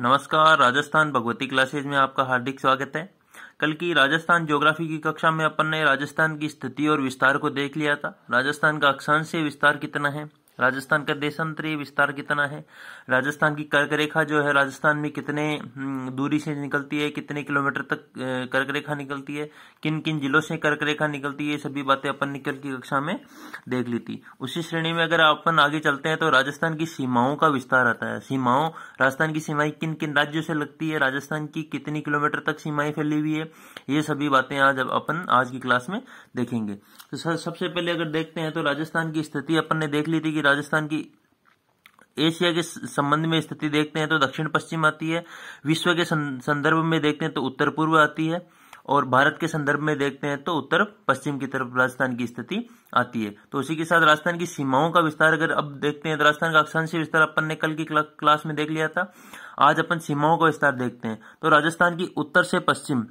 नमस्कार राजस्थान भगवती क्लासेज में आपका हार्दिक स्वागत है कल की राजस्थान ज्योग्राफी की कक्षा में अपन ने राजस्थान की स्थिति और विस्तार को देख लिया था राजस्थान का अक्षांश विस्तार कितना है राजस्थान का देशांतरीय विस्तार कितना है राजस्थान की कर्क रेखा जो है राजस्थान में कितने हम्म, दूरी से निकलती है कितने किलोमीटर तक कर्क रेखा निकलती है किन किन जिलों से कर्क रेखा निकलती है ये सभी बातें अपन निकल की कक्षा में देख ली थी उसी श्रेणी में अगर अपन आगे चलते हैं तो राजस्थान की सीमाओं का विस्तार आता है सीमाओं राजस्थान की सीमाएं किन किन राज्यों से लगती है राजस्थान की कितनी किलोमीटर तक सीमाएं फैली हुई है ये सभी बातें आज अपन आज की क्लास में देखेंगे तो सबसे पहले अगर देखते हैं तो राजस्थान की स्थिति अपन ने देख ली थी कि राजस्थान की एशिया के संबंध में स्थिति देखते हैं तो दक्षिण पश्चिम आती है विश्व के संदर्भ में देखते हैं तो उत्तर पूर्व आती है और भारत के संदर्भ में देखते हैं तो उत्तर पश्चिम की तरफ राजस्थान की स्थिति आती है तो उसी के साथ राजस्थान की सीमाओं का विस्तार अगर अब देखते हैं तो राजस्थान का अक्षांश विस्तार अपन ने कल की क्लास में देख लिया था आज अपन सीमाओं का विस्तार देखते हैं तो राजस्थान की उत्तर से पश्चिम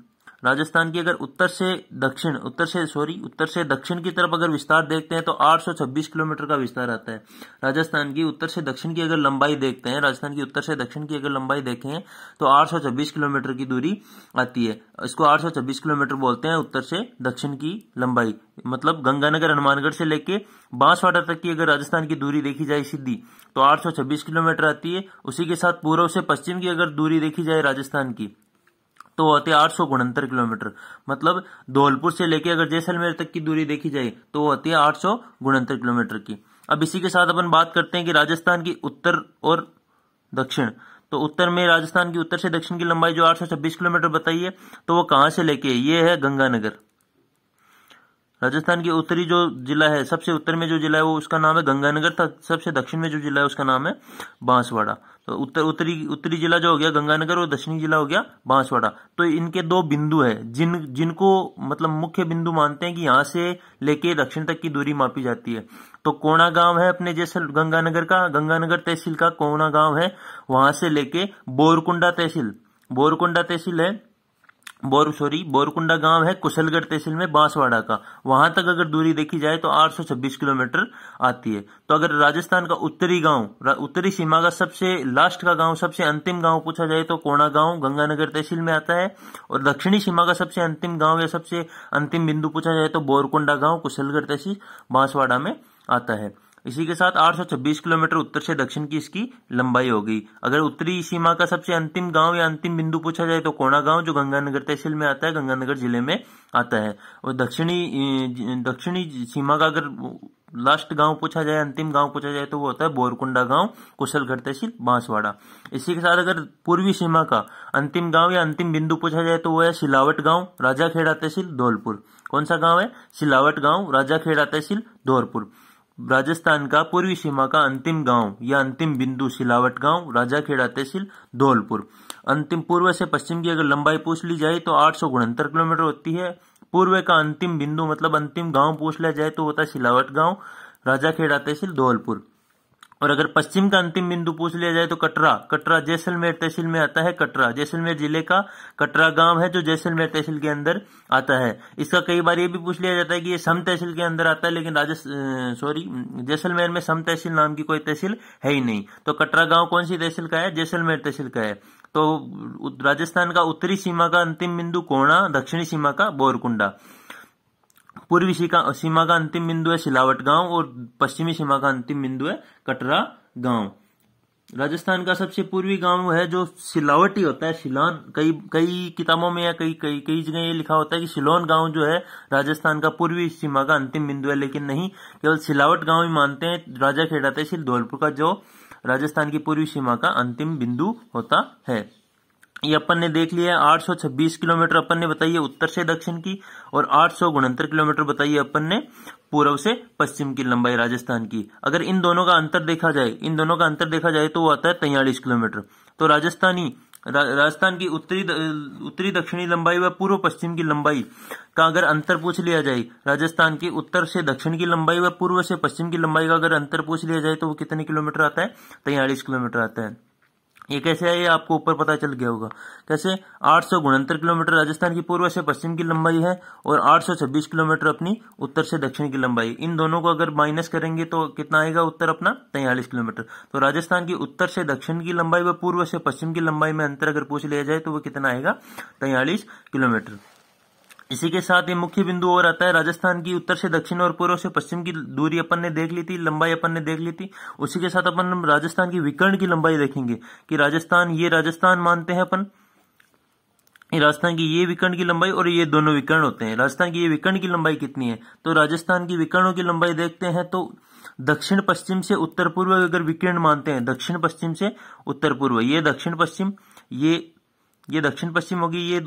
राजस्थान की अगर उत्तर से दक्षिण उत्तर से सॉरी उत्तर से दक्षिण की तरफ अगर विस्तार देखते हैं तो 826 किलोमीटर का विस्तार आता है राजस्थान की उत्तर से दक्षिण की अगर लंबाई देखते हैं राजस्थान की उत्तर से दक्षिण की अगर लंबाई देखें तो 826 किलोमीटर की दूरी आती है इसको 826 किलोमीटर बोलते हैं उत्तर से दक्षिण की लंबाई मतलब गंगानगर हनुमानगढ़ से लेके बांसवाड़ा तक की अगर राजस्थान की दूरी देखी जाए सीधी तो 826 किलोमीटर आती है उसी के साथ पूर्व से पश्चिम की अगर दूरी देखी जाए राजस्थान की तो होते आठ सौ गुणहत्तर किलोमीटर मतलब धौलपुर से लेके अगर जैसलमेर तक की दूरी देखी जाए तो वो होती है आठ सौ गुणहत्तर किलोमीटर की अब इसी के साथ अपन बात करते हैं कि राजस्थान की उत्तर और दक्षिण तो उत्तर में राजस्थान की उत्तर से दक्षिण की लंबाई जो छब्बीस किलोमीटर बताइए तो वो कहां से लेके ये है गंगानगर राजस्थान के उत्तरी जो जिला है सबसे उत्तर में जो जिला है वो उसका नाम है गंगानगर था सबसे दक्षिण में जो जिला है उसका नाम है बांसवाड़ा तो उत्तर उत्तरी उत्तरी जिला जो हो गया गंगानगर और दक्षिणी जिला हो गया बांसवाड़ा तो इनके दो बिंदु है जिन जिनको मतलब मुख्य बिंदु मानते हैं कि यहाँ से लेके दक्षिण तक की दूरी मापी जाती है तो कोणा गांव है अपने जैसे गंगानगर का गंगानगर तहसील का कोणा गांव है वहां से लेके बोरकुंडा तहसील बोरकुंडा तहसील है बोर सॉरी बोरकुंडा गांव है कुशलगढ़ तहसील में बांसवाड़ा का वहां तक अगर दूरी देखी जाए तो 826 किलोमीटर आती है तो अगर राजस्थान का उत्तरी गांव उत्तरी सीमा का सबसे लास्ट का गांव सबसे अंतिम गांव पूछा जाए तो कोणा गांव गंगानगर तहसील में आता है और दक्षिणी सीमा का सबसे अंतिम गांव या सबसे अंतिम बिंदु पूछा जाए तो बोरकुंडा गांव कुशलगढ़ तहसील बांसवाड़ा में आता है इसी के साथ 826 किलोमीटर उत्तर से दक्षिण की इसकी लंबाई होगी अगर उत्तरी सीमा का सबसे अंतिम गांव या अंतिम बिंदु पूछा जाए तो कोणा गांव जो गंगानगर तहसील में आता है गंगानगर जिले में आता है और दक्षिणी दक्षिणी सीमा का अगर लास्ट गांव पूछा जाए अंतिम गांव पूछा जाए तो वो होता है बोरकुंडा गांव कुशलगढ़ तहसील बांसवाड़ा इसी के साथ अगर पूर्वी सीमा का अंतिम गांव या अंतिम बिंदु पूछा जाए तो वो है सिलावट गांव राजा खेड़ा तहसील धौलपुर कौन सा गांव है सिलावट गांव राजाखेड़ा तहसील धौलपुर राजस्थान का पूर्वी सीमा का अंतिम गांव या अंतिम बिंदु सिलावट गांव राजाखेड़ा तहसील धौलपुर अंतिम पूर्व से पश्चिम की अगर लंबाई पूछ ली जाए तो आठ किलोमीटर होती है पूर्व का अंतिम बिंदु मतलब अंतिम गांव पूछ लिया जाए तो होता है सिलावट गांव राजाखेड़ा तहसील धौलपुर और अगर पश्चिम का अंतिम बिंदु पूछ लिया जाए तो कटरा कटरा जैसलमेर तहसील में आता है कटरा जैसलमेर जिले का कटरा गांव है जो जैसलमेर तहसील के अंदर आता है इसका कई बार ये भी पूछ लिया जाता है कि ये सम तहसील के अंदर आता है लेकिन सॉरी जैसलमेर में सम तहसील नाम की कोई तहसील है ही नहीं तो कटरा गांव कौन सी तहसील का है जैसलमेर तहसील का है तो राजस्थान का उत्तरी सीमा का अंतिम बिंदु कोणा दक्षिणी सीमा का बोरकुंडा पूर्वी सीमा का अंतिम बिंदु है सिलावट गांव और पश्चिमी सीमा का अंतिम बिंदु है कटरा गांव राजस्थान का सबसे पूर्वी गांव है जो सिलावटी होता है शिलान कई कई किताबों में या कई कई कई जगह ये लिखा होता है कि शिलोन गांव जो है राजस्थान का पूर्वी सीमा का अंतिम बिंदु है लेकिन नहीं केवल सिलावट गांव ही मानते हैं राजा खेड़ा सिर्फ धौलपुर का जो राजस्थान की पूर्वी सीमा का अंतिम बिंदु होता है ये अपन ने देख लिया है आठ किलोमीटर अपन ने बताइए उत्तर से दक्षिण की और आठ किलोमीटर बताइए अपन ने पूर्व से पश्चिम की लंबाई राजस्थान की अगर इन दोनों का अंतर देखा जाए इन दोनों का अंतर देखा जाए तो वो आता है तैयारीस किलोमीटर तो राजस्थानी रा, राजस्थान की उत्तरी उत्तरी दक्षिणी लंबाई व पूर्व पश्चिम की लंबाई का अगर अंतर पूछ लिया जाए राजस्थान की उत्तर से दक्षिण की लंबाई व पूर्व से पश्चिम की लंबाई का अगर अंतर पूछ लिया जाए तो वो कितने किलोमीटर आता है तैयारीस किलोमीटर आता है ये कैसे है ये आपको ऊपर पता चल गया होगा कैसे आठ किलोमीटर राजस्थान की पूर्व से पश्चिम की लंबाई है और छब्बीस किलोमीटर अपनी उत्तर से दक्षिण की लंबाई इन दोनों को अगर माइनस करेंगे तो कितना आएगा उत्तर अपना तैयलीस किलोमीटर तो राजस्थान की उत्तर से दक्षिण की लंबाई व पूर्व से पश्चिम की लंबाई में अंतर अगर पूछ लिया जाए तो वह कितना आएगा तैयलीस किलोमीटर इसी के साथ ये मुख्य बिंदु और आता है राजस्थान की उत्तर से दक्षिण और पूर्व से पश्चिम की दूरी अपन ने देख ली थी लंबाई अपन ने देख ली थी उसी के साथ अपन राजस्थान की विकर्ण की लंबाई देखेंगे कि राजस्थान ये राजस्थान मानते हैं अपन राजस्थान की ये विकर्ण की लंबाई और ये दोनों विकर्ण होते हैं राजस्थान की ये विकर्ण की लंबाई कितनी है तो राजस्थान की विकर्णों की लंबाई देखते हैं तो दक्षिण पश्चिम से उत्तर पूर्व अगर विकर्ण मानते हैं दक्षिण पश्चिम से उत्तर पूर्व ये दक्षिण पश्चिम ये ये दक्षिण पश्चिम होगी ये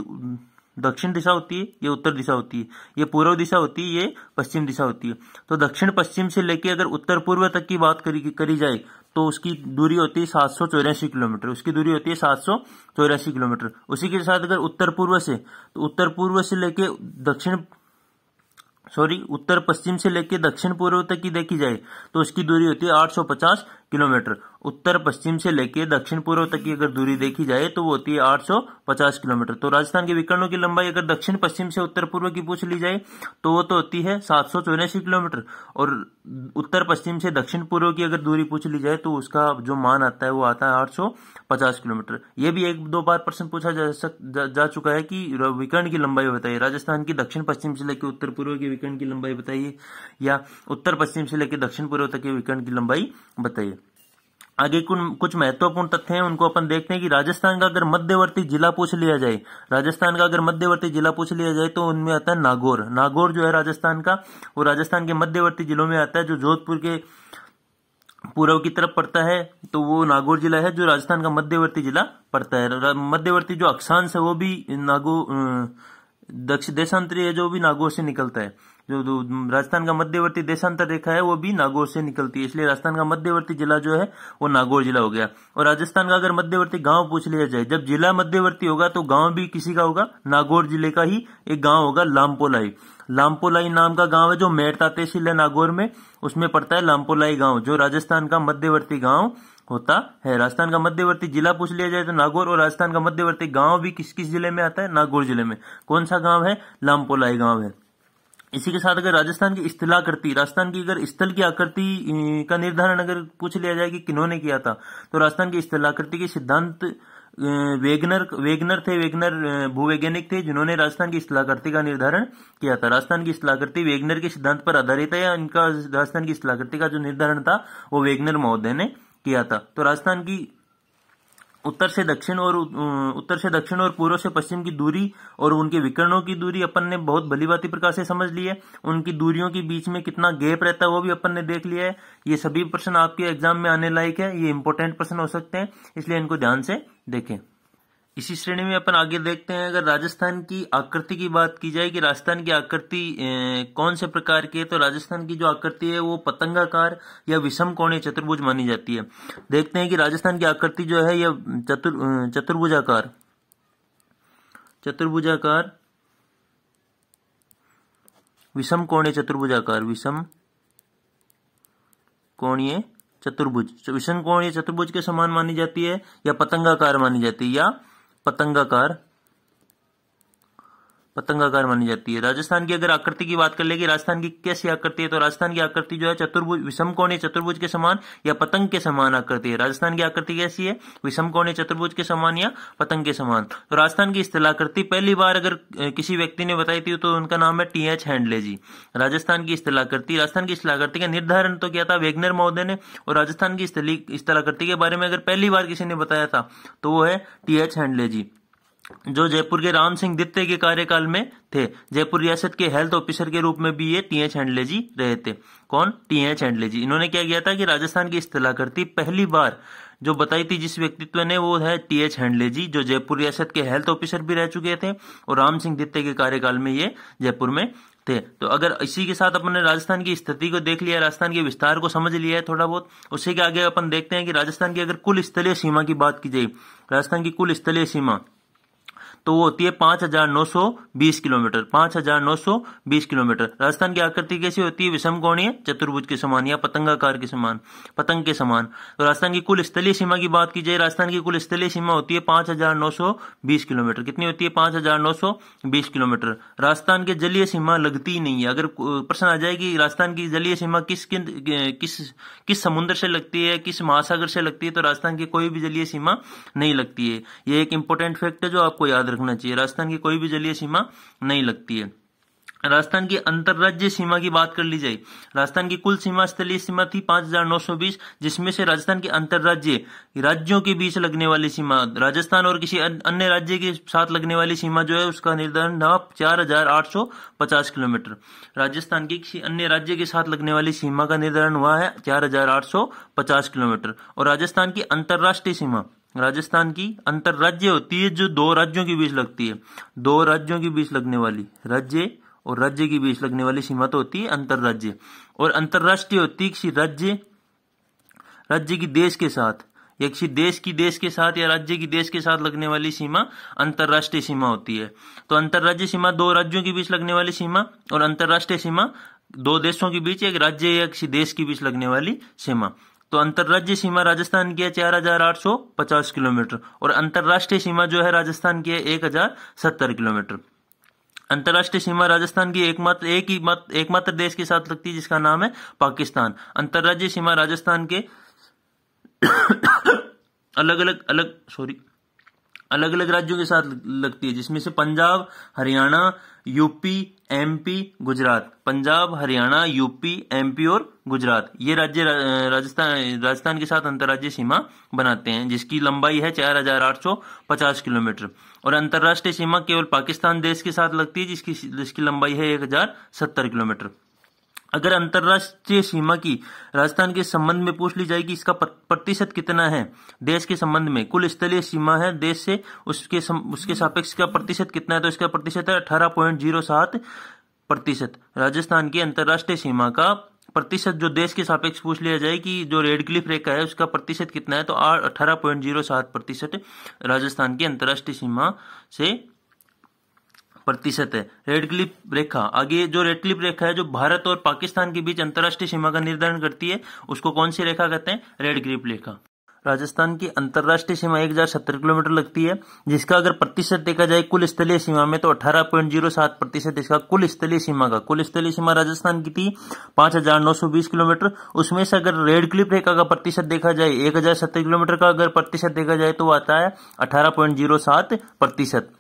दक्षिण दिशा होती है ये उत्तर दिशा होती है ये पूर्व दिशा होती है ये पश्चिम दिशा होती है तो दक्षिण पश्चिम से लेके अगर उत्तर पूर्व तक की बात करी करी जाए तो उसकी दूरी होती है सात सौ चौरासी किलोमीटर उसकी दूरी होती है सात सौ चौरासी किलोमीटर उसी के साथ अगर उत्तर पूर्व से तो उत्तर पूर्व से लेके दक्षिण सॉरी उत्तर पश्चिम से लेके दक्षिण पूर्व तक की देखी जाए तो उसकी दूरी होती है 850 किलोमीटर उत्तर पश्चिम से लेकर दक्षिण पूर्व तक की अगर दूरी देखी जाए तो वो होती है 850 किलोमीटर तो राजस्थान के विकर्णों की लंबाई अगर दक्षिण पश्चिम से उत्तर पूर्व की पूछ ली जाए तो वो तो होती है सात किलोमीटर और उत्तर पश्चिम से दक्षिण पूर्व की अगर दूरी पूछ ली जाए तो उसका जो मान आता है वो आता है आठ किलोमीटर ये भी एक दो बार प्रश्न पूछा जा, सक, जा, जा चुका है कि विकर्ण की लंबाई बताइए राजस्थान की दक्षिण पश्चिम से लेकर उत्तर पूर्व की विकर्ण की लंबाई बताइए या उत्तर पश्चिम से लेकर दक्षिण पूर्व तक की विकर्ण की लंबाई बताइए आगे कुछ महत्वपूर्ण तथ्य हैं उनको अपन देखते हैं कि राजस्थान का अगर मध्यवर्ती जिला पूछ लिया जाए राजस्थान का अगर मध्यवर्ती जिला पूछ लिया जाए तो उनमें आता है नागौर नागौर जो है राजस्थान का वो राजस्थान के मध्यवर्ती जिलों में आता है जो जोधपुर के पूर्व की तरफ पड़ता है तो वो नागौर जिला है जो राजस्थान का मध्यवर्ती जिला पड़ता है मध्यवर्ती जो अक्षांश है वो भी नागौर अं, दक्षिण देशांतरी है जो भी नागौर से निकलता है जो राजस्थान का मध्यवर्ती देशांतर रेखा है वो भी नागौर से निकलती है इसलिए राजस्थान का मध्यवर्ती जिला जो है वो नागौर जिला हो गया और राजस्थान का अगर मध्यवर्ती गांव पूछ लिया जाए जब जिला मध्यवर्ती होगा तो गांव भी किसी का होगा नागौर जिले का ही एक गांव होगा लामपोलाई लामपोलाई नाम का गांव है जो मेड़ता तहसील है नागौर में उसमें पड़ता है लामपोलाई गांव जो राजस्थान का मध्यवर्ती गांव होता है राजस्थान का मध्यवर्ती जिला पूछ लिया जाए तो नागौर और राजस्थान का मध्यवर्ती गांव भी किस किस जिले में आता है नागौर जिले में कौन सा गांव है लामपोलाई गांव है इसी के साथ अगर राजस्थान की स्थलाकृति राजस्थान की अगर स्थल की आकृति का निर्धारण अगर पूछ लिया जाए कि किन्होंने किया था तो राजस्थान की स्थलाकृति के सिद्धांत वेगनर वेगनर थे वेगनर भूवैज्ञानिक थे जिन्होंने राजस्थान की स्थलाकृति का निर्धारण किया था राजस्थान की स्थलाकृति वेगनर के सिद्धांत पर आधारित है या इनका राजस्थान की स्थलाकृति का जो निर्धारण था वो वेगनर महोदय ने किया था तो राजस्थान की उत्तर से दक्षिण और उत्तर से दक्षिण और पूर्व से पश्चिम की दूरी और उनके विकर्णों की दूरी अपन ने बहुत भलीभांति प्रकार से समझ ली है उनकी दूरियों के बीच में कितना गैप रहता है वो भी अपन ने देख लिया है ये सभी प्रश्न आपके एग्जाम में आने लायक है ये इंपॉर्टेंट प्रश्न हो सकते हैं इसलिए इनको ध्यान से देखें इसी श्रेणी में अपन आगे देखते हैं अगर राजस्थान की आकृति की बात की जाए कि राजस्थान की आकृति कौन से प्रकार की है तो राजस्थान की जो आकृति है वो पतंगाकार या विषम कोणीय चतुर्भुज मानी जाती है देखते हैं कि राजस्थान की आकृति जो है यह चतुर चतुर्भुजाकार चतुर्भुजाकार विषम कोणीय चतुर्भुजाकार विषम कोणीय चतुर्भुज विषम कोणीय चतुर्भुज के समान मानी जाती है या पतंगाकार मानी जाती है या पतंगाकार पतंगाकार मानी जाती है राजस्थान की अगर आकृति की बात कर लेगी राजस्थान की कैसी आकृति है तो राजस्थान की आकृति जो है चतुर्भुज विषम कोणे चतुर्भुज के समान या पतंग के समान आकृति है राजस्थान की आकृति कैसी है विषम कोण चतुर्भुज के समान या पतंग के समान तो राजस्थान की स्थलाकृति पहली बार अगर किसी व्यक्ति ने बताई थी तो उनका नाम है T H Hendley ji Rajasthan की स्थलाकृति राजस्थान की स्थलाकृति का निर्धारण तो किया था वेगनर महोदय ने और राजस्थान की स्थलाकृति के बारे में अगर पहली बार किसी ने बताया था तो वो है टी एच हैंडले जी जो जयपुर के राम सिंह दित्ते के कार्यकाल में थे जयपुर रियासत के हेल्थ ऑफिसर के रूप में भी ये टी एच हैंडले जी रहे थे कौन टी एच हैंडले जी इन्होंने क्या किया था कि राजस्थान की इस्तेला करती पहली बार जो बताई थी जिस व्यक्तित्व ने वो है टी एच हैंडले जी जो जयपुर रियासत के हेल्थ ऑफिसर भी रह चुके थे और राम सिंह दित्ते के कार्यकाल में ये जयपुर में थे तो अगर इसी के साथ अपन ने राजस्थान की स्थिति को देख लिया राजस्थान के विस्तार को समझ लिया है थोड़ा बहुत उसी के आगे अपन देखते हैं कि राजस्थान की अगर कुल स्थलीय सीमा की बात की जाए राजस्थान की कुल स्थलीय सीमा तो वो होती है पांच हजार नौ सौ बीस किलोमीटर पांच हजार नौ सौ बीस किलोमीटर राजस्थान की आकृति कैसी होती है विषम कोणीय चतुर्भुज के समान या पतंगाकार के समान पतंग के समान तो राजस्थान की कुल स्थलीय सीमा की बात की जाए राजस्थान की कुल स्थलीय सीमा होती है पांच हजार नौ सौ बीस किलोमीटर कितनी होती है पांच हजार नौ सौ बीस किलोमीटर राजस्थान की जलीय सीमा लगती ही नहीं है अगर प्रश्न आ जाए कि राजस्थान की जलीय सीमा किस किस किस समुद्र से लगती है किस महासागर से लगती है तो राजस्थान की कोई भी जलीय सीमा नहीं लगती है ये एक इंपॉर्टेंट फैक्ट है जो आपको याद रखना चाहिए राजस्थान की कोई भी जलीय सीमा नहीं लगती है राजस्थान की अंतरराज्य सीमा की बात कर ली जाए राजस्थान की कुल सीमा स्थलीय सीमा थी 5,920 जिसमें से राजस्थान के अंतरराज्य राज्यों के बीच लगने वाली सीमा राजस्थान और किसी अन्य राज्य के साथ लगने वाली सीमा जो है उसका निर्धारण था 4,850 किलोमीटर राजस्थान की किसी अन्य राज्य के साथ लगने वाली सीमा का निर्धारण हुआ है 4,850 किलोमीटर और राजस्थान की अंतर्राष्ट्रीय सीमा राजस्थान की अंतर राज्य होती है जो दो राज्यों के बीच लगती है दो राज्यों के बीच लगने वाली राज्य और राज्य के बीच लगने वाली सीमा तो होती है अंतर राज्य और अंतरराष्ट्रीय होती है किसी राज्य राज्य की देश के साथ या किसी देश की देश के साथ या राज्य की देश के साथ लगने वाली सीमा अंतर्राष्ट्रीय सीमा होती है तो अंतर्राज्य सीमा दो राज्यों के बीच लगने वाली सीमा और अंतर्राष्ट्रीय सीमा दो देशों के बीच एक राज्य या किसी देश के बीच लगने वाली सीमा तो अंतर्राज्य सीमा राजस्थान की है चार हजार आठ सौ पचास किलोमीटर और अंतर्राष्ट्रीय सीमा जो है राजस्थान की है एक हजार सत्तर किलोमीटर अंतर्राष्ट्रीय सीमा राजस्थान की एकमात्र एक ही एकमात्र देश के साथ लगती है जिसका नाम है पाकिस्तान अंतर्राज्य सीमा राजस्थान के अलग अलग अलग सॉरी अलग अलग राज्यों के साथ लगती है जिसमें से Punjab Haryana UP MP Gujarat Punjab Haryana UP MP और गुजरात ये राज्य राजस्थान राजस्थान के साथ अंतर्राज्यीय सीमा बनाते हैं जिसकी लंबाई है चार हजार आठ सौ पचास किलोमीटर और अंतर्राष्ट्रीय सीमा केवल पाकिस्तान देश के साथ लगती है जिसकी जिसकी लंबाई है सत्तर किलोमीटर अगर अंतर्राष्ट्रीय सीमा की राजस्थान के संबंध में पूछ ली जाएगी इसका प्रतिशत कितना है देश के संबंध में कुल स्थलीय सीमा है देश से उसके सम, उसके सापेक्ष का प्रतिशत कितना है तो इसका प्रतिशत है अठारह पॉइंट जीरो सात प्रतिशत राजस्थान की अंतर्राष्ट्रीय सीमा का प्रतिशत जो देश के सापेक्ष पूछ लिया जाए कि जो रेड क्लिफ रेखा है उसका प्रतिशत कितना है तो अठारह पॉइंट जीरो सात प्रतिशत राजस्थान की अंतर्राष्ट्रीय सीमा से प्रतिशत है रेड क्लिप रेखा आगे जो रेड क्लिप रेखा है जो भारत और पाकिस्तान के बीच अंतर्राष्ट्रीय सीमा का निर्धारण करती है उसको कौन सी रेखा कहते हैं रेड क्लिप रेखा राजस्थान की अंतर्राष्ट्रीय सीमा एक हजार सत्तर किलोमीटर लगती है जिसका अगर प्रतिशत देखा जाए कुल स्थलीय सीमा में तो अठारह पॉइंट जीरो सात प्रतिशत इसका कुल स्थलीय सीमा का कुल स्थलीय सीमा राजस्थान की थी पांच हजार नौ सौ बीस किलोमीटर उसमें से अगर रेड क्लिप रेखा का प्रतिशत देखा जाए एक हजार सत्तर किलोमीटर का अगर प्रतिशत देखा जाए तो आता है अठारह पॉइंट जीरो सात प्रतिशत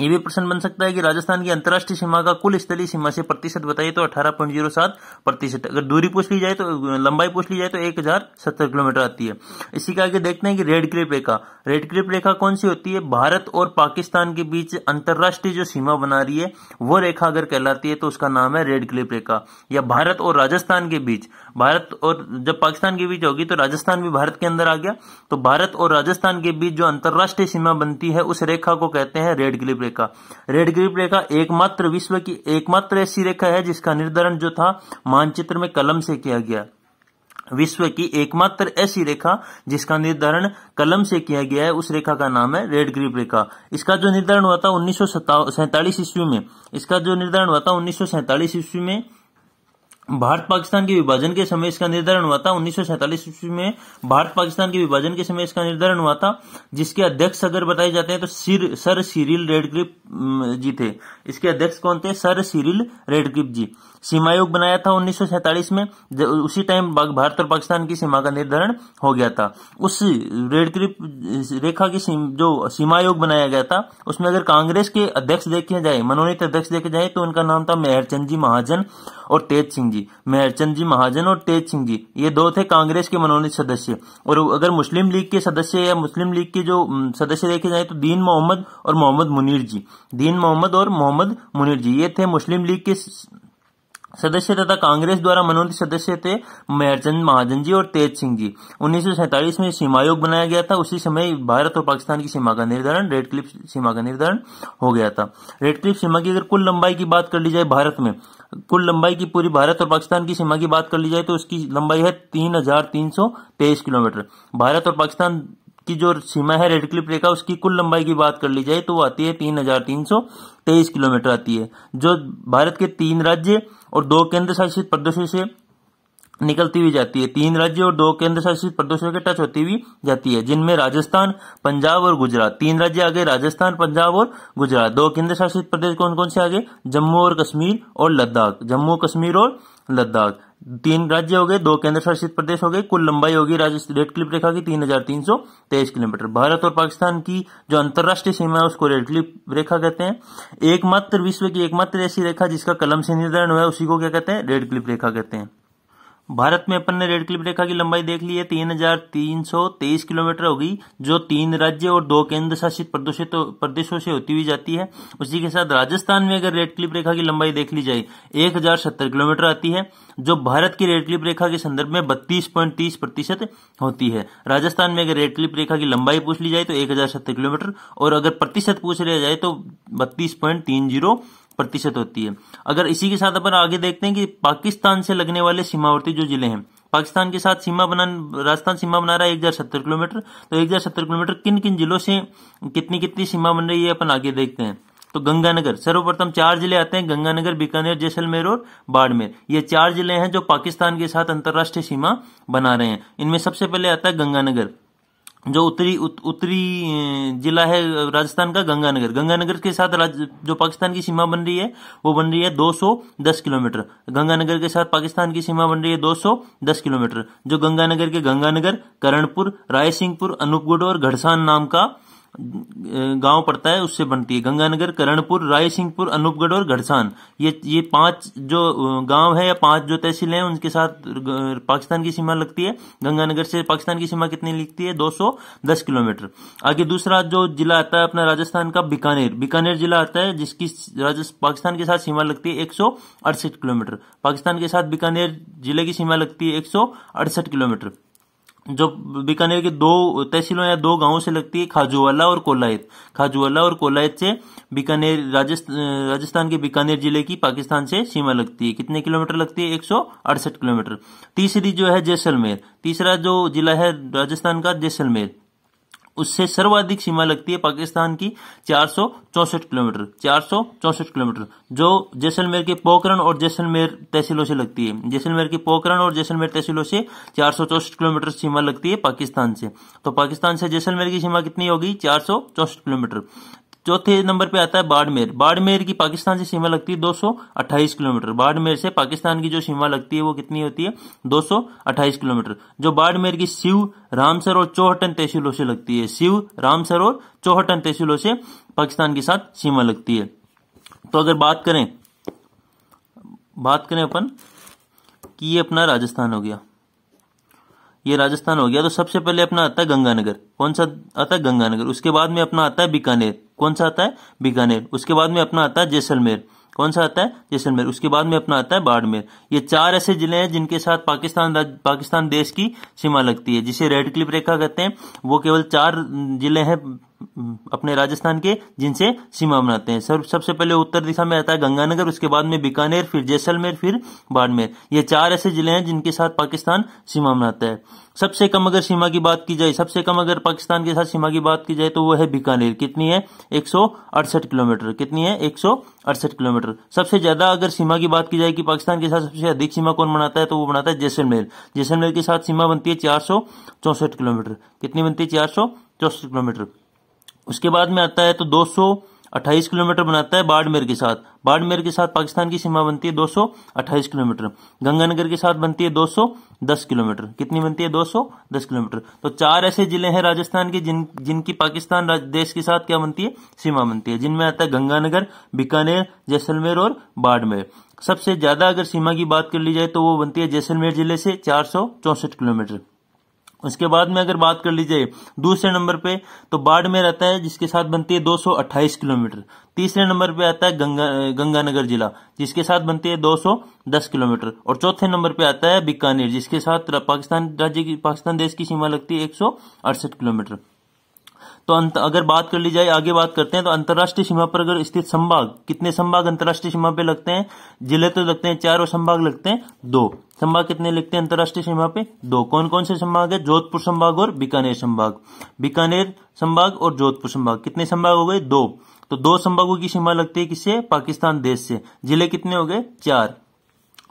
ये प्रश्न बन सकता है कि राजस्थान की अंतर्राष्ट्रीय सीमा का कुल स्थलीय सीमा से प्रतिशत बताइए तो अठारह पॉइंट जीरो सात प्रतिशत अगर दूरी पूछ ली जाए तो लंबाई पूछ ली जाए तो एक हजार सत्तर किलोमीटर आती है इसी के आगे देखते हैं कि रेड क्लिप रेखा रेड क्लिप रेखा कौन सी होती है भारत और पाकिस्तान के बीच अंतर्राष्ट्रीय जो सीमा बना रही है वो रेखा अगर कहलाती है तो उसका नाम है रेड क्लिप रेखा या भारत और राजस्थान के बीच भारत और जब पाकिस्तान के बीच होगी तो राजस्थान भी भारत के अंदर आ गया तो भारत और राजस्थान के बीच जो अंतर्राष्ट्रीय सीमा बनती है उस रेखा को कहते हैं रेड क्लिप रेखा रेड ग्रीप रेखा एकमात्र विश्व की एकमात्र ऐसी रेखा है जिसका निर्धारण जो था मानचित्र में कलम से किया गया विश्व की एकमात्र ऐसी रेखा जिसका निर्धारण कलम से किया गया है उस रेखा का नाम है रेड ग्रीप रेखा इसका जो निर्धारण हुआ था उन्नीस ईस्वी में इसका जो निर्धारण हुआ था उन्नीस ईस्वी में भारत पाकिस्तान के विभाजन के समय इसका निर्धारण हुआ था उन्नीस ईस्वी में भारत पाकिस्तान के विभाजन के समय इसका निर्धारण हुआ था जिसके अध्यक्ष अगर बताए जाते हैं तो सिर सर सीरिल रेडक्लिप जी थे इसके अध्यक्ष कौन थे सर सीरिल रेडक्लिप जी सीमा आयोग बनाया था उन्नीस में उसी टाइम भारत और पाकिस्तान की सीमा का निर्धारण हो गया था उस रेडक्लिप रेखा की सीम, जो सीमा आयोग बनाया गया था उसमें अगर कांग्रेस के अध्यक्ष देखे जाए मनोनीत अध्यक्ष देखे जाए तो उनका नाम था मेहरचंद जी महाजन और तेज सिंह जी मेहरचंद जी महाजन और तेज सिंह जी ये दो थे कांग्रेस के मनोनीत सदस्य और अगर मुस्लिम लीग के सदस्य या मुस्लिम लीग के जो सदस्य देखे जाए तो दीन मोहम्मद और मोहम्मद मुनीर जी दीन मोहम्मद और मोहम्मद मुनीर जी ये थे मुस्लिम लीग के सदस्य तथा कांग्रेस द्वारा मनोनीत सदस्य थे मेहरचंद महाजन जी और तेज सिंह जी उन्नीस में सीमायोग बनाया गया था उसी समय भारत और पाकिस्तान की सीमा का निर्धारण रेड क्लिप सीमा का निर्धारण हो गया था रेड क्लिप सीमा की अगर कुल लंबाई की बात कर ली जाए भारत में कुल लंबाई की पूरी भारत और पाकिस्तान की सीमा की बात कर ली जाए तो उसकी लंबाई है तीन हजार तीन सौ तेईस किलोमीटर भारत और पाकिस्तान की जो सीमा है रेड क्लिप रेखा उसकी कुल लंबाई की बात कर ली जाए तो वो आती है तीन हजार तीन सौ तेईस किलोमीटर आती है जो भारत के तीन राज्य और दो केंद्र शासित प्रदेशों से निकलती हुई जाती है तीन राज्य और दो केंद्र शासित प्रदेशों के टच होती हुई जाती है जिनमें राजस्थान पंजाब और गुजरात तीन राज्य आगे राजस्थान पंजाब और गुजरात दो केंद्र शासित प्रदेश कौन कौन से आगे जम्मू और कश्मीर और लद्दाख जम्मू कश्मीर और लद्दाख तीन राज्य हो गए दो केंद्र शासित प्रदेश हो गए कुल लंबाई होगी राजस्थान रेड क्लिप रेखा की तीन हजार तीन सौ तेईस किलोमीटर भारत और पाकिस्तान की जो अंतर्राष्ट्रीय सीमा है उसको रेड क्लिप रेखा कहते हैं एकमात्र विश्व की एकमात्र ऐसी रेखा जिसका कलम से निर्धारण हुआ है उसी को क्या कहते हैं रेड क्लिप रेखा कहते हैं भारत में अपन ने रेड क्लिप रेखा की लंबाई देख ली है तीन हजार तीन सौ तेईस किलोमीटर होगी जो तीन राज्य और दो केंद्र शासित प्रदेशों से होती हुई जाती है उसी के साथ राजस्थान में अगर रेड क्लिप रेखा की लंबाई देख ली जाए एक हजार सत्तर किलोमीटर आती है जो भारत की रेड क्लिप रेखा के संदर्भ में बत्तीस पॉइंट तीस प्रतिशत होती है राजस्थान में अगर रेड क्लिप रेखा की लंबाई पूछ ली जाए तो एक हजार सत्तर किलोमीटर और अगर प्रतिशत पूछ लिया जाए तो बत्तीस पॉइंट तीन जीरो प्रतिशत होती है अगर इसी के साथ अपन आगे देखते हैं कि पाकिस्तान से लगने वाले सीमावर्ती जो जिले हैं पाकिस्तान के साथ सीमा बना राजस्थान सीमा बना रहा है एक हजार सत्तर किलोमीटर तो एक हजार सत्तर किलोमीटर किन किन जिलों से कितनी कितनी सीमा बन रही है अपन आगे देखते हैं तो गंगानगर सर्वप्रथम चार जिले आते हैं गंगानगर बीकानेर जैसलमेर और बाड़मेर ये चार जिले हैं जो पाकिस्तान के साथ अंतर्राष्ट्रीय सीमा बना रहे हैं इनमें सबसे पहले आता है गंगानगर जो उत्तरी उत, उत्तरी जिला है राजस्थान का गंगानगर गंगानगर के साथ जो पाकिस्तान की सीमा बन रही है वो बन रही है 210 किलोमीटर गंगानगर के साथ पाकिस्तान की सीमा बन रही है 210 किलोमीटर जो गंगानगर के गंगानगर करणपुर रायसिंहपुर सिंहपुर अनूपगढ़ और घड़सान नाम का गांव पड़ता है उससे बनती है गंगानगर करणपुर राय सिंहपुर अनूपगढ़ और गढ़सान ये ये पांच जो गांव है या पांच जो तहसील हैं उनके साथ पाकिस्तान की सीमा लगती है गंगानगर से पाकिस्तान की सीमा कितनी लगती है 210 किलोमीटर आगे दूसरा जो जिला आता है अपना राजस्थान का बीकानेर बीकानेर जिला आता है जिसकी पाकिस्तान के साथ सीमा लगती है एक किलोमीटर पाकिस्तान के साथ बीकानेर जिले की सीमा लगती है एक किलोमीटर जो बीकानेर के दो तहसीलों या दो गांवों से लगती है खाजूवाला और कोलायत खाजूवाला और कोलायत से बीकानेर राजस्थान राजस्थान के बीकानेर जिले की पाकिस्तान से सीमा लगती है कितने किलोमीटर लगती है एक किलोमीटर तीसरी जो है जैसलमेर तीसरा जो जिला है राजस्थान का जैसलमेर उससे सर्वाधिक सीमा लगती है पाकिस्तान की चार किलोमीटर चार किलोमीटर जो जैसलमेर के पोखरण और जैसलमेर तहसीलों से लगती है जैसलमेर के पोखरण और जैसलमेर तहसीलों से चार किलोमीटर सीमा लगती है पाकिस्तान से तो पाकिस्तान से जैसलमेर की सीमा कितनी होगी चार किलोमीटर चौथे नंबर पे आता है बाड़मेर बाड़मेर की पाकिस्तान से सीमा लगती है 228 किलोमीटर बाड़मेर से पाकिस्तान की जो सीमा लगती है वो कितनी होती है 228 किलोमीटर जो बाड़मेर की शिव रामसर और चौहटन तहसीलों से लगती है शिव रामसर और चौहटन तहसीलों से पाकिस्तान के साथ सीमा लगती है तो अगर बात करें बात करें अपन कि ये अपना राजस्थान हो गया ये राजस्थान हो गया तो सबसे पहले अपना आता है गंगानगर कौन सा आता है गंगानगर उसके बाद में अपना आता है बीकानेर कौन सा आता है बीकानेर उसके बाद में अपना आता है जैसलमेर कौन सा आता है जैसलमेर उसके बाद में अपना आता है बाड़मेर ये चार ऐसे जिले हैं जिनके साथ पाकिस्तान पाकिस्तान देश की सीमा लगती है जिसे रेड क्लिप रेखा कहते हैं वो केवल चार जिले हैं हम्म, अपने राजस्थान के जिनसे सीमा बनाते हैं सर सबसे पहले उत्तर दिशा में आता है गंगानगर उसके बाद में बीकानेर फिर जैसलमेर फिर बाड़मेर ये चार ऐसे जिले हैं जिनके साथ पाकिस्तान सीमा बनाता है सबसे कम अगर सीमा की बात की जाए सबसे कम अगर पाकिस्तान के साथ सीमा की बात की जाए तो वो है बीकानेर कितनी है एक किलोमीटर कितनी है एक किलोमीटर सबसे ज्यादा अगर सीमा की बात की जाए कि पाकिस्तान के साथ सबसे अधिक सीमा कौन बनाता है तो वो बनाता है जैसलमेर जैसलमेर के साथ सीमा बनती है चार किलोमीटर कितनी बनती है चार किलोमीटर उसके बाद में आता है तो दो किलोमीटर बनाता है बाड़मेर के साथ बाड़मेर के साथ पाकिस्तान की सीमा बनती है दो किलोमीटर गंगानगर के साथ बनती है 210 किलोमीटर कितनी बनती है 210 किलोमीटर तो चार ऐसे जिले हैं राजस्थान के जिन जिनकी पाकिस्तान देश के साथ क्या बनती है सीमा बनती है जिनमें आता है गंगानगर बीकानेर जैसलमेर और बाड़मेर सबसे ज्यादा अगर सीमा की बात कर ली जाए तो वो बनती है जैसलमेर जिले से चार किलोमीटर उसके बाद में अगर बात कर लीजिए दूसरे नंबर पे तो बाढ़ में रहता है जिसके साथ बनती है 228 किलोमीटर तीसरे नंबर पे आता है गंगा गंगानगर जिला जिसके साथ बनती है 210 किलोमीटर और चौथे नंबर पे आता है बीकानेर जिसके साथ पाकिस्तान राज्य की पाकिस्तान देश की सीमा लगती है एक किलोमीटर तो अगर बात कर ली जाए आगे बात करते हैं तो अंतर्राष्ट्रीय सीमा पर अगर स्थित संभाग कितने संभाग अंतर्राष्ट्रीय सीमा पे लगते हैं जिले तो लगते हैं चार और संभाग लगते हैं दो संभाग कितने लगते हैं अंतर्राष्ट्रीय सीमा पे दो कौन कौन से संभाग है जोधपुर संभाग और बीकानेर संभाग बीकानेर संभाग और जोधपुर संभाग कितने संभाग हो गए दो तो दो संभागों की सीमा लगती है किससे पाकिस्तान देश से जिले कितने हो गए चार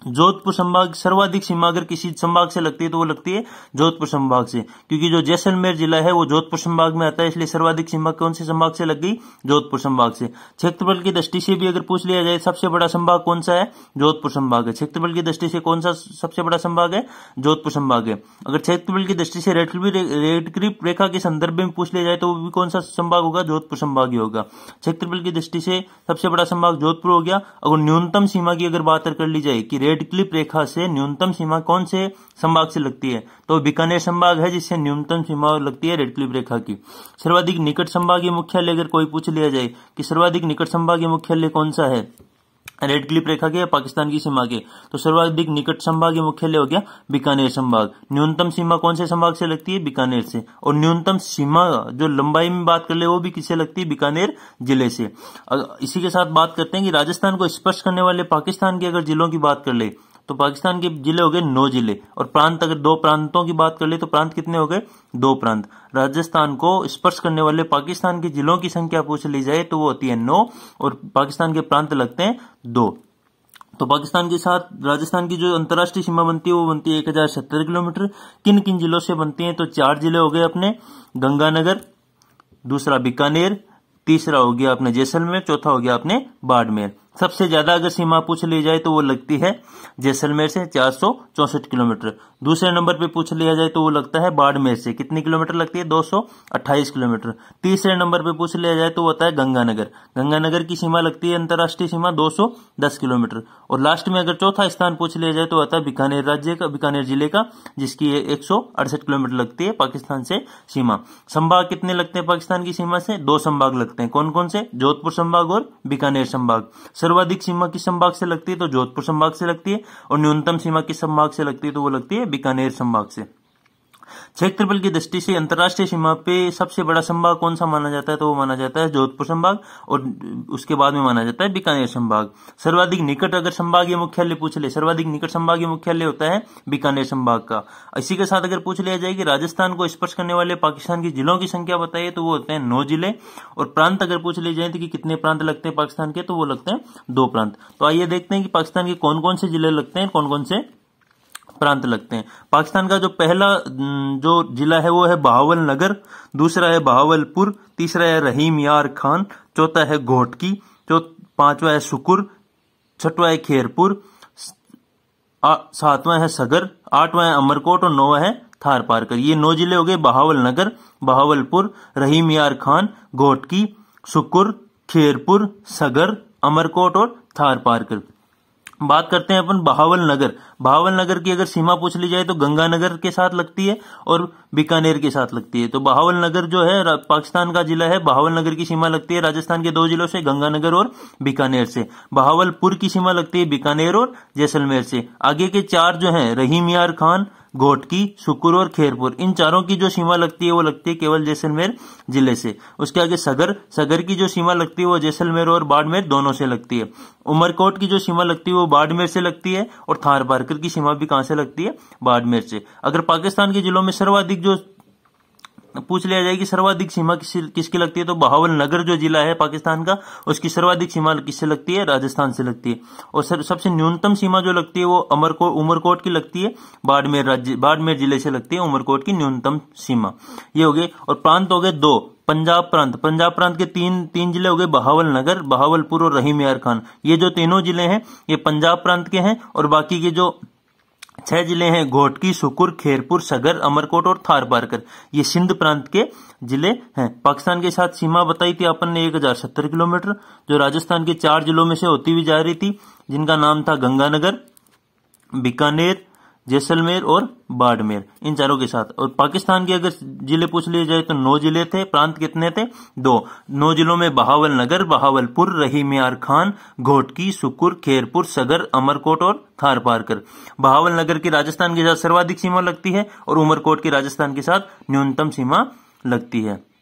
जोधपुर संभाग सर्वाधिक सीमा अगर किसी संभाग से लगती है तो वो लगती है जोधपुर संभाग से क्योंकि जो जैसलमेर जिला है वो जोधपुर संभाग में आता है इसलिए सर्वाधिक सीमा कौन से संभाग से लग गई जोधपुर संभाग से क्षेत्रफल की दृष्टि से भी अगर पूछ लिया जाए सबसे बड़ा संभाग कौन सा है जोधपुर संभाग है क्षेत्रफल की दृष्टि से कौन सा सबसे बड़ा संभाग है जोधपुर संभाग है अगर क्षेत्रफल की दृष्टि से रेडक्रीप रेखा के संदर्भ में पूछ लिया जाए तो वो भी कौन सा संभाग होगा जोधपुर संभाग ही होगा क्षेत्रफल की दृष्टि से सबसे बड़ा संभाग जोधपुर हो गया अगर न्यूनतम सीमा की अगर बात कर ली जाए कि रेड क्लिप रेखा से न्यूनतम सीमा कौन से संभाग से लगती है तो बीकानेर संभाग है जिससे न्यूनतम सीमा लगती है रेड क्लिप रेखा की सर्वाधिक निकट संभागीय मुख्यालय अगर कोई पूछ लिया जाए कि सर्वाधिक निकट संभागीय मुख्यालय कौन सा है रेड क्लिप रेखा के पाकिस्तान की सीमा के तो सर्वाधिक निकट संभाग या मुख्यालय हो गया बीकानेर संभाग न्यूनतम सीमा कौन से संभाग से लगती है बीकानेर से और न्यूनतम सीमा जो लंबाई में बात कर ले वो भी किससे लगती है बीकानेर जिले से इसी के साथ बात करते हैं कि राजस्थान को स्पर्श करने वाले पाकिस्तान के अगर जिलों की बात कर ले तो पाकिस्तान के जिले हो गए नौ जिले और प्रांत अगर दो प्रांतों की बात कर ले तो प्रांत कितने हो गए दो प्रांत राजस्थान को स्पर्श करने वाले पाकिस्तान के जिलों की संख्या पूछ ली जाए तो वो होती है नौ और पाकिस्तान के प्रांत लगते हैं दो तो पाकिस्तान के साथ राजस्थान की जो अंतर्राष्ट्रीय सीमा बनती है वो बनती है एक हजार सत्तर किलोमीटर किन किन जिलों से बनती है तो चार जिले हो गए अपने गंगानगर दूसरा बीकानेर तीसरा हो गया अपने जैसलमेर चौथा हो गया अपने बाड़मेर सबसे ज्यादा अगर सीमा पूछ ली जाए तो वो लगती है जैसलमेर से चार किलोमीटर दूसरे नंबर पे पूछ लिया जाए तो वो लगता है बाड़मेर से कितनी किलोमीटर लगती है 228 किलोमीटर तीसरे नंबर पे पूछ लिया जाए तो वो होता है गंगानगर गंगानगर की सीमा लगती है अंतर्राष्ट्रीय सीमा 210 किलोमीटर और लास्ट में अगर चौथा स्थान पूछ लिया जाए तो होता है बीकानेर राज्य का बीकानेर जिले का जिसकी एक किलोमीटर लगती है पाकिस्तान से सीमा संभाग कितने लगते हैं पाकिस्तान की सीमा से दो संभाग लगते हैं कौन कौन से जोधपुर संभाग और बीकानेर संभाग सर्वाधिक सीमा किस संभाग से लगती है तो जोधपुर संभाग से लगती है और न्यूनतम सीमा किस संभाग से लगती है तो वो लगती है बीकानेर संभाग से क्षेत्रफल की दृष्टि से अंतर्राष्ट्रीय सीमा पे सबसे बड़ा संभाग कौन सा माना जाता है तो वो माना जाता है जोधपुर संभाग और उसके बाद में माना जाता है बीकानेर संभाग सर्वाधिक निकट अगर संभागीय मुख्यालय पूछ ले सर्वाधिक निकट संभागीय मुख्यालय होता है बीकानेर संभाग का इसी के साथ अगर पूछ लिया जाए कि राजस्थान को स्पर्श करने वाले पाकिस्तान की जिलों की संख्या बताइए तो वो होते हैं नौ जिले और प्रांत अगर पूछ लिए जाए तो कितने प्रांत लगते हैं पाकिस्तान के तो वो लगते हैं दो प्रांत तो आइए देखते हैं कि पाकिस्तान के कौन कौन से जिले लगते हैं कौन कौन से प्रांत लगते हैं पाकिस्तान का जो पहला जो जिला है वो है बहावल नगर दूसरा है बहावलपुर तीसरा है रहीम यार खान चौथा है घोटकी पांचवा है सुकुर छठवा है खेरपुर सातवां है सगर आठवां है अमरकोट और नौवा है थार पारकर ये नौ जिले हो गए बहावल नगर बहावलपुर रहीम यार खान घोटकी सुकुर खेरपुर सगर अमरकोट और थार पारकर बात करते हैं अपन बहावल नगर बहावल नगर की अगर सीमा पूछ ली जाए तो गंगानगर के साथ लगती है और बीकानेर के साथ लगती है तो बहावल नगर जो है पाकिस्तान का जिला है बहावल नगर की सीमा लगती है राजस्थान के दो जिलों से गंगानगर और बीकानेर से बहावलपुर की सीमा लगती है बीकानेर और जैसलमेर से आगे के चार जो है रहीम यार खान घोटकी सुकुर और खेरपुर इन चारों की जो सीमा लगती है वो लगती है केवल जैसलमेर जिले से उसके आगे सगर सगर की जो सीमा लगती है वो जैसलमेर और बाड़मेर दोनों से लगती है उमरकोट की जो सीमा लगती है वो बाड़मेर से लगती है और थार पारकर की सीमा भी कहां से लगती है बाड़मेर से अगर पाकिस्तान के जिलों में सर्वाधिक जो तो पूछ लिया जाए कि सर्वाधिक सीमा किसकी लगती है तो बहावल नगर जो जिला है पाकिस्तान का उसकी सर्वाधिक सीमा किससे लगती है राजस्थान से लगती है और सर, सबसे न्यूनतम सीमा जो लगती है वो अमरकोट उमरकोट की लगती है बाड़मेर राज्य बाड़मेर जिले से लगती है उमरकोट की न्यूनतम सीमा ये हो गए और प्रांत हो गए दो पंजाब प्रांत पंजाब प्रांत के तीन तीन जिले हो गए बहावल नगर बहावलपुर और रहीम यार खान ये जो तीनों जिले हैं ये पंजाब प्रांत के हैं और बाकी के जो छह जिले हैं घोटकी सुकुर खेरपुर सगर अमरकोट और थार पारकर ये सिंध प्रांत के जिले हैं पाकिस्तान के साथ सीमा बताई थी अपन ने एक हजार सत्तर किलोमीटर जो राजस्थान के चार जिलों में से होती हुई जा रही थी जिनका नाम था गंगानगर बीकानेर जैसलमेर और बाड़मेर इन चारों के साथ और पाकिस्तान के अगर जिले पूछ लिए जाए तो नौ जिले थे प्रांत कितने थे दो नौ जिलों में बहावल नगर बहावलपुर यार खान घोटकी सुकुर खेरपुर सगर अमरकोट और थार पारकर बहावल नगर की राजस्थान के साथ सर्वाधिक सीमा लगती है और उमरकोट की राजस्थान के साथ न्यूनतम सीमा लगती है